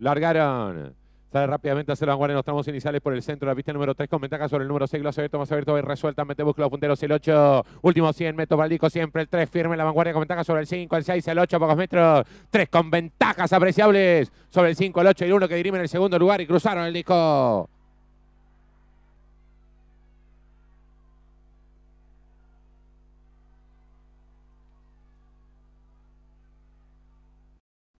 Largaron. Sale rápidamente hacer la vanguardia en los tramos iniciales por el centro. La pista número 3 con ventaja sobre el número 6. Lo abierto, más abierto. Resueltamente busca punteros. El 8. Último 100 metros. disco, siempre. El 3 firme. La vanguardia con ventaja sobre el 5. El 6. El 8. Pocos metros. 3 con ventajas apreciables sobre el 5. El 8 y el 1 que dirimen el segundo lugar y cruzaron el disco.